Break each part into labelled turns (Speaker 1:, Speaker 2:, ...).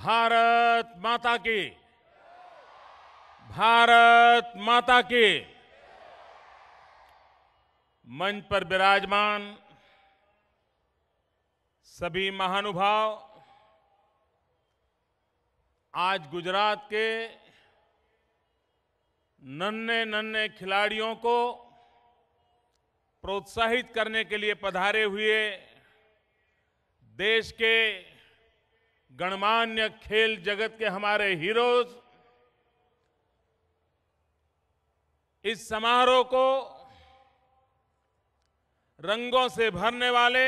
Speaker 1: भारत माता की भारत माता की मंच पर विराजमान सभी महानुभाव आज गुजरात के नन्हे नन्हे खिलाड़ियों को प्रोत्साहित करने के लिए पधारे हुए देश के गणमान्य खेल जगत के हमारे हीरोज इस समारोह को रंगों से भरने वाले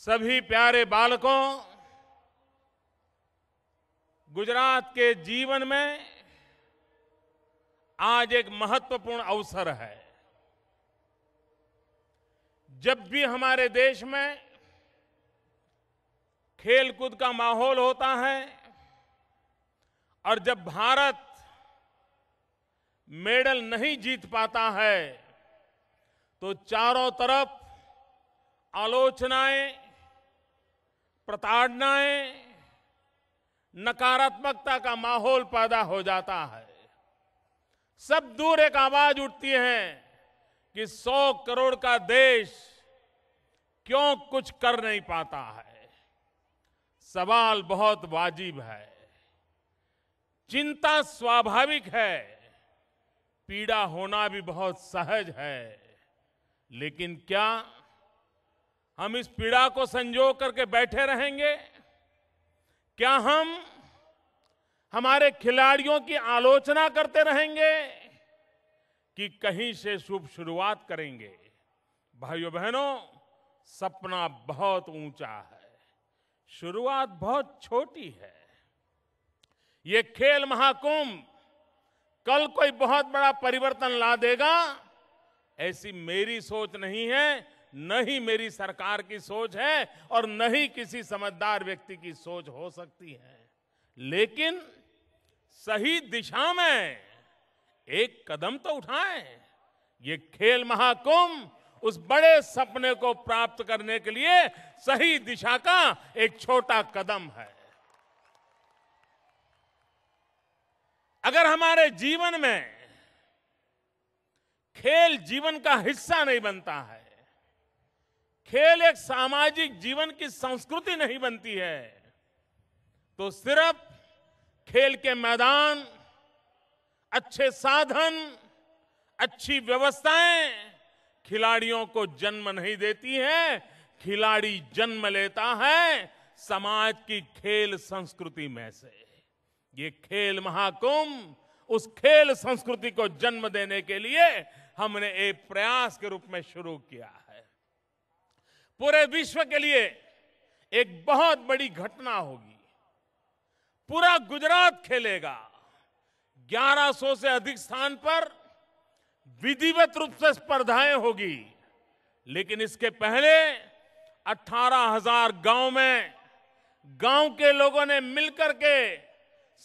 Speaker 1: सभी प्यारे बालकों गुजरात के जीवन में आज एक महत्वपूर्ण अवसर है जब भी हमारे देश में खेलकूद का माहौल होता है और जब भारत मेडल नहीं जीत पाता है तो चारों तरफ आलोचनाएं प्रताड़नाएं नकारात्मकता का माहौल पैदा हो जाता है सब दूर एक आवाज उठती है कि 100 करोड़ का देश क्यों कुछ कर नहीं पाता है सवाल बहुत वाजिब है चिंता स्वाभाविक है पीड़ा होना भी बहुत सहज है लेकिन क्या हम इस पीड़ा को संजो करके बैठे रहेंगे क्या हम हमारे खिलाड़ियों की आलोचना करते रहेंगे कि कहीं से शुभ शुरुआत करेंगे भाइयों बहनों सपना बहुत ऊंचा है शुरुआत बहुत छोटी है ये खेल महाकुंभ कल कोई बहुत बड़ा परिवर्तन ला देगा ऐसी मेरी सोच नहीं है न ही मेरी सरकार की सोच है और न ही किसी समझदार व्यक्ति की सोच हो सकती है लेकिन सही दिशा में एक कदम तो उठाएं ये खेल महाकुंभ उस बड़े सपने को प्राप्त करने के लिए सही दिशा का एक छोटा कदम है अगर हमारे जीवन में खेल जीवन का हिस्सा नहीं बनता है खेल एक सामाजिक जीवन की संस्कृति नहीं बनती है तो सिर्फ खेल के मैदान अच्छे साधन अच्छी व्यवस्थाएं खिलाड़ियों को जन्म नहीं देती है खिलाड़ी जन्म लेता है समाज की खेल संस्कृति में से ये खेल महाकुंभ उस खेल संस्कृति को जन्म देने के लिए हमने एक प्रयास के रूप में शुरू किया है पूरे विश्व के लिए एक बहुत बड़ी घटना होगी पूरा गुजरात खेलेगा 1100 से अधिक स्थान पर विधिवत रूप से स्पर्धाएं होगी लेकिन इसके पहले 18,000 गांव में गांव के लोगों ने मिलकर के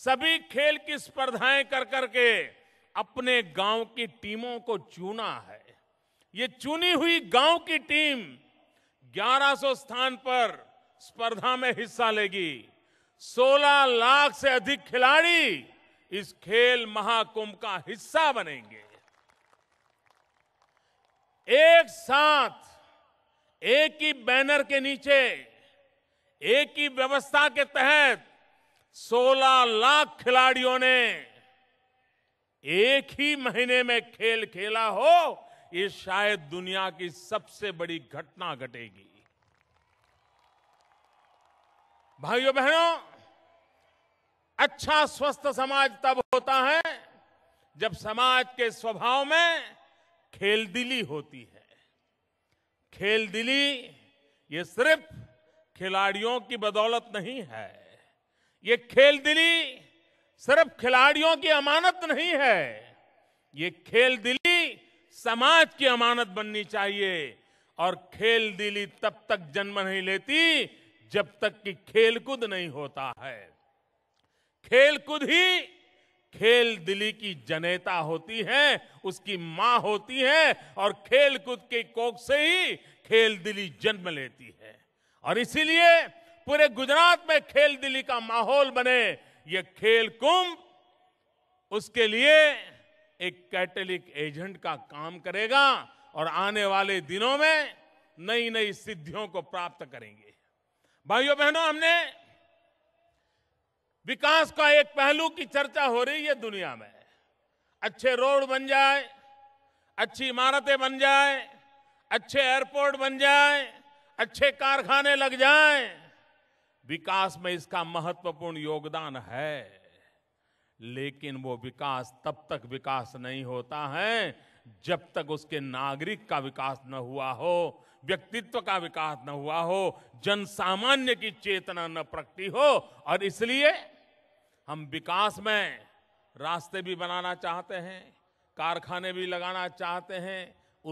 Speaker 1: सभी खेल की स्पर्धाएं कर करके अपने गांव की टीमों को चुना है ये चुनी हुई गांव की टीम 1100 स्थान पर स्पर्धा में हिस्सा लेगी 16 लाख से अधिक खिलाड़ी इस खेल महाकुंभ का हिस्सा बनेंगे एक साथ एक ही बैनर के नीचे एक ही व्यवस्था के तहत 16 लाख खिलाड़ियों ने एक ही महीने में खेल खेला हो ये शायद दुनिया की सबसे बड़ी घटना घटेगी भाइयों बहनों अच्छा स्वस्थ समाज तब होता है जब समाज के स्वभाव में खेल दिली होती है खेल दिली ये सिर्फ खिलाड़ियों की बदौलत नहीं है ये खेल दिली सिर्फ खिलाड़ियों की अमानत नहीं है ये खेल दिली समाज की अमानत बननी चाहिए और खेल दिली तब तक जन्म नहीं लेती जब तक कि खेलकूद नहीं होता है खेलकूद ही खेल दिली की जनेता होती है उसकी मां होती है और खेल कूद के कोख से ही खेल दिली जन्म लेती है और इसीलिए पूरे गुजरात में खेल दिली का माहौल बने ये खेल कुंभ उसके लिए एक कैटलिक एजेंट का काम करेगा और आने वाले दिनों में नई नई सिद्धियों को प्राप्त करेंगे भाइयों बहनों हमने विकास का एक पहलू की चर्चा हो रही है दुनिया में अच्छे रोड बन जाए अच्छी इमारतें बन जाए अच्छे एयरपोर्ट बन जाए अच्छे कारखाने लग जाए विकास में इसका महत्वपूर्ण योगदान है लेकिन वो विकास तब तक विकास नहीं होता है जब तक उसके नागरिक का विकास न हुआ हो व्यक्तित्व का विकास न हुआ हो जन सामान्य की चेतना न प्रकटी हो और इसलिए हम विकास में रास्ते भी बनाना चाहते हैं कारखाने भी लगाना चाहते हैं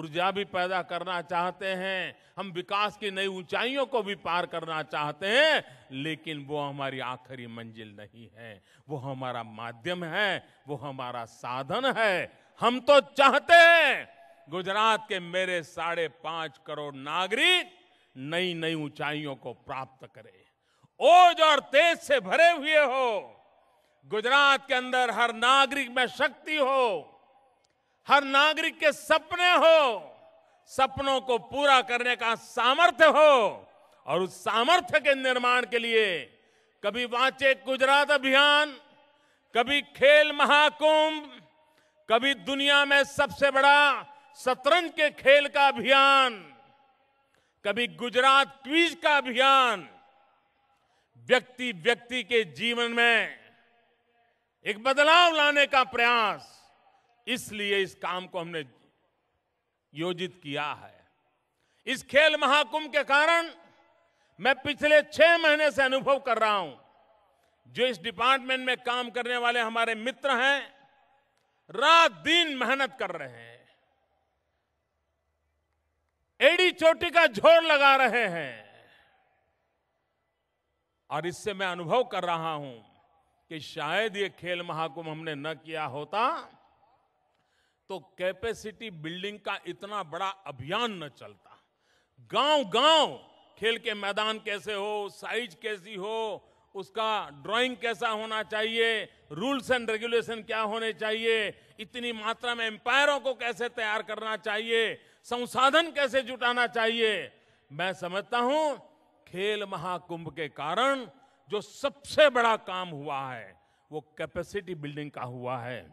Speaker 1: ऊर्जा भी पैदा करना चाहते हैं हम विकास की नई ऊंचाइयों को भी पार करना चाहते हैं लेकिन वो हमारी आखिरी मंजिल नहीं है वो हमारा माध्यम है वो हमारा साधन है हम तो चाहते हैं गुजरात के मेरे साढ़े पांच करोड़ नागरिक नई नई ऊंचाइयों को प्राप्त करें ओज और तेज से भरे हुए हो गुजरात के अंदर हर नागरिक में शक्ति हो हर नागरिक के सपने हो सपनों को पूरा करने का सामर्थ्य हो और उस सामर्थ्य के निर्माण के लिए कभी वाचे गुजरात अभियान कभी खेल महाकुंभ कभी दुनिया में सबसे बड़ा शतरंज के खेल का अभियान कभी गुजरात क्वीज का अभियान व्यक्ति व्यक्ति के जीवन में एक बदलाव लाने का प्रयास इसलिए इस काम को हमने योजित किया है इस खेल महाकुंभ के कारण मैं पिछले छह महीने से अनुभव कर रहा हूं जो इस डिपार्टमेंट में काम करने वाले हमारे मित्र हैं रात दिन मेहनत कर रहे हैं एड़ी चोटी का झोर लगा रहे हैं और इससे मैं अनुभव कर रहा हूं कि शायद ये खेल महाकुंभ हमने न किया होता तो कैपेसिटी बिल्डिंग का इतना बड़ा अभियान न चलता गांव गांव खेल के मैदान कैसे हो साइज कैसी हो उसका ड्राइंग कैसा होना चाहिए रूल्स एंड रेगुलेशन क्या होने चाहिए इतनी मात्रा में एम्पायरों को कैसे तैयार करना चाहिए संसाधन कैसे जुटाना चाहिए मैं समझता हूं खेल महाकुंभ के कारण जो सबसे बड़ा काम हुआ है वो कैपेसिटी बिल्डिंग का हुआ है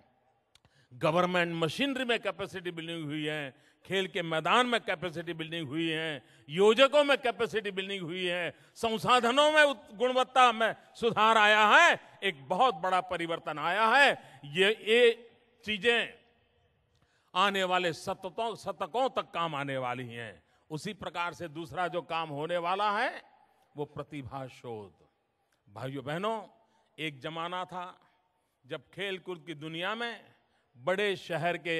Speaker 1: गवर्नमेंट मशीनरी में कैपेसिटी बिल्डिंग हुई है खेल के मैदान में कैपेसिटी बिल्डिंग हुई है योजकों में कैपेसिटी बिल्डिंग हुई है संसाधनों में गुणवत्ता में सुधार आया है एक बहुत बड़ा परिवर्तन आया है ये ये चीजें आने वाले सततों शतकों तक काम आने वाली हैं उसी प्रकार से दूसरा जो काम होने वाला है वो प्रतिभा शोध भाइयों बहनों एक जमाना था जब खेलकूद की दुनिया में बड़े शहर के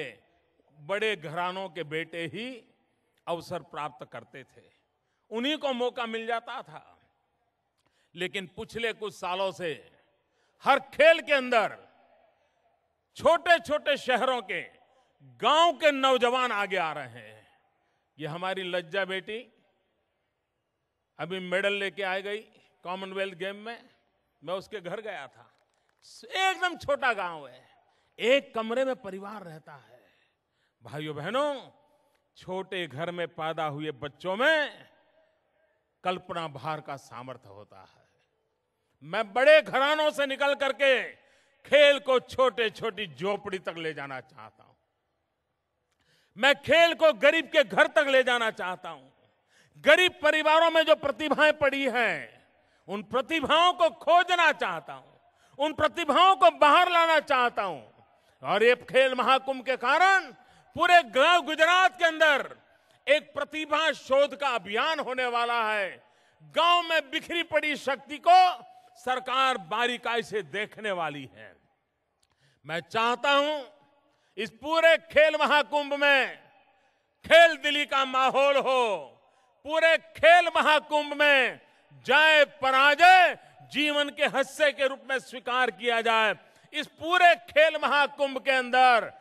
Speaker 1: बड़े घरानों के बेटे ही अवसर प्राप्त करते थे उन्हीं को मौका मिल जाता था लेकिन पिछले कुछ सालों से हर खेल के अंदर छोटे छोटे शहरों के गांव के नौजवान आगे आ रहे हैं ये हमारी लज्जा बेटी अभी मेडल लेके आ गई कॉमनवेल्थ गेम में मैं उसके घर गया था एकदम छोटा गांव है एक कमरे में परिवार रहता है भाइयों बहनों छोटे घर में पैदा हुए बच्चों में कल्पना भार का सामर्थ्य होता है मैं बड़े घरानों से निकल करके खेल को छोटे छोटी झोपड़ी तक ले जाना चाहता हूं मैं खेल को गरीब के घर तक ले जाना चाहता हूं गरीब परिवारों में जो प्रतिभाएं पड़ी हैं उन प्रतिभाओं को खोजना चाहता हूं उन प्रतिभाओं को बाहर लाना चाहता हूं और ये खेल महाकुंभ के कारण पूरे गुजरात के अंदर एक प्रतिभा शोध का अभियान होने वाला है गांव में बिखरी पड़ी शक्ति को सरकार बारीकाई से देखने वाली है मैं चाहता हूं इस पूरे खेल महाकुंभ में खेल दिली का माहौल हो पूरे खेल महाकुंभ में जय पराजय जीवन के हस्से के रूप में स्वीकार किया जाए इस पूरे खेल महाकुंभ के अंदर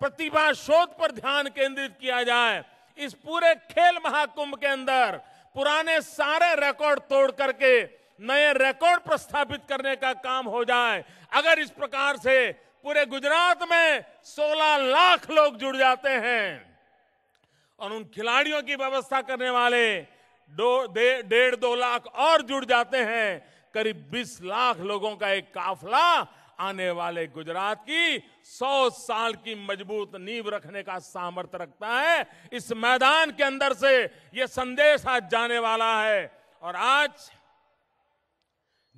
Speaker 1: प्रतिभा शोध पर ध्यान केंद्रित किया जाए इस पूरे खेल महाकुंभ के अंदर पुराने सारे रिकॉर्ड तोड़ करके नए रिकॉर्ड प्रस्थापित करने का काम हो जाए अगर इस प्रकार से पूरे गुजरात में 16 लाख लोग जुड़ जाते हैं और उन खिलाड़ियों की व्यवस्था करने वाले दो डेढ़ दो लाख और जुड़ जाते हैं करीब 20 लाख लोगों का एक काफला आने वाले गुजरात की 100 साल की मजबूत नींव रखने का सामर्थ्य रखता है इस मैदान के अंदर से यह संदेश आज जाने वाला है और आज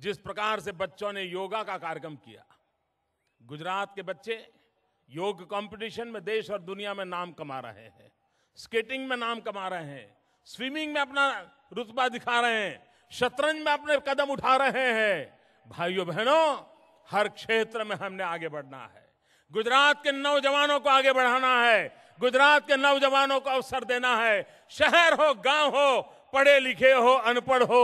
Speaker 1: जिस प्रकार से बच्चों ने योगा का कार्यक्रम किया गुजरात के बच्चे योग कंपटीशन में देश और दुनिया में नाम कमा रहे हैं स्केटिंग में नाम कमा रहे हैं स्विमिंग में अपना रुतबा दिखा रहे हैं शतरंज में अपने कदम उठा रहे हैं भाइयों बहनों हर क्षेत्र में हमने आगे बढ़ना है गुजरात के नौजवानों को आगे बढ़ाना है गुजरात के नौजवानों को अवसर देना है शहर हो गांव हो पढ़े लिखे हो अनपढ़ हो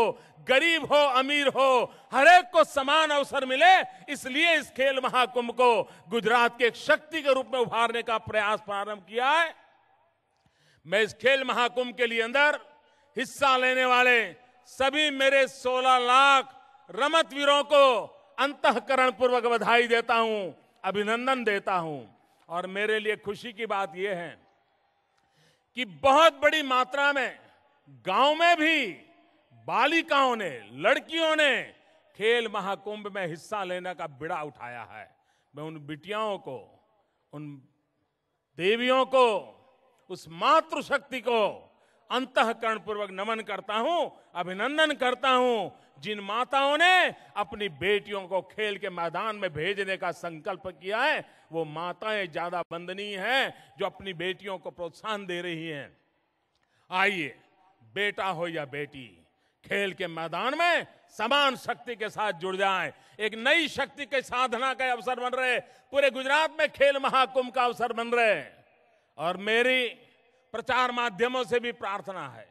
Speaker 1: गरीब हो अमीर हो हर एक को समान अवसर मिले इसलिए इस खेल महाकुंभ को गुजरात के एक शक्ति के रूप में उभारने का प्रयास प्रारंभ किया है मैं इस खेल महाकुंभ के लिए अंदर हिस्सा लेने वाले सभी मेरे 16 लाख रमतवीरों को अंतकरण पूर्वक बधाई देता हूं अभिनंदन देता हूं और मेरे लिए खुशी की बात यह है कि बहुत बड़ी मात्रा में गांव में भी बालिकाओं ने लड़कियों ने खेल महाकुंभ में हिस्सा लेने का बिड़ा उठाया है मैं उन बिटियाओं को उन देवियों को उस मातृशक्ति को अंतकरण पूर्वक नमन करता हूं अभिनंदन करता हूं जिन माताओं ने अपनी बेटियों को खेल के मैदान में भेजने का संकल्प किया है वो माताएं ज्यादा बंदनीय हैं जो अपनी बेटियों को प्रोत्साहन दे रही हैं आइए बेटा हो या बेटी खेल के मैदान में समान शक्ति के साथ जुड़ जाएं एक नई शक्ति के साधना का अवसर बन रहे पूरे गुजरात में खेल महाकुंभ का अवसर बन रहे हैं और मेरी प्रचार माध्यमों से भी प्रार्थना है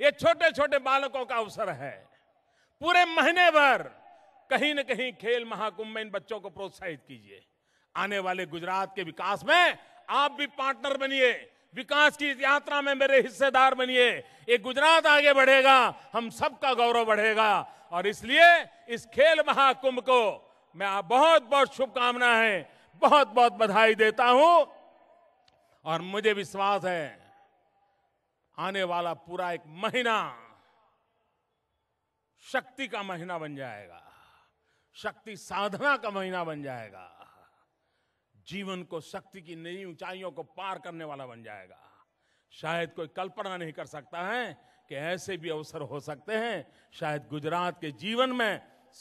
Speaker 1: ये छोटे छोटे बालकों का अवसर है पूरे महीने भर कहीं न कहीं खेल महाकुंभ में इन बच्चों को प्रोत्साहित कीजिए आने वाले गुजरात के विकास में आप भी पार्टनर बनिए विकास की यात्रा में मेरे हिस्सेदार बनिए ये गुजरात आगे बढ़ेगा हम सबका गौरव बढ़ेगा और इसलिए इस खेल महाकुंभ को मैं आप बहुत बहुत शुभकामना है बहुत बहुत बधाई देता हूं और मुझे विश्वास है आने वाला पूरा एक महीना शक्ति का महीना बन जाएगा शक्ति साधना का महीना बन जाएगा जीवन को शक्ति की नई ऊंचाइयों को पार करने वाला बन जाएगा शायद कोई कल्पना नहीं कर सकता है कि ऐसे भी अवसर हो सकते हैं शायद गुजरात के जीवन में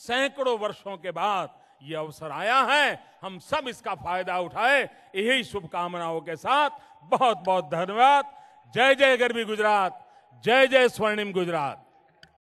Speaker 1: सैकड़ों वर्षों के बाद ये अवसर आया है हम सब इसका फायदा उठाए यही शुभकामनाओं के साथ बहुत बहुत धन्यवाद जय जय गरबी गुजरात जय जय स्वर्णिम गुजरात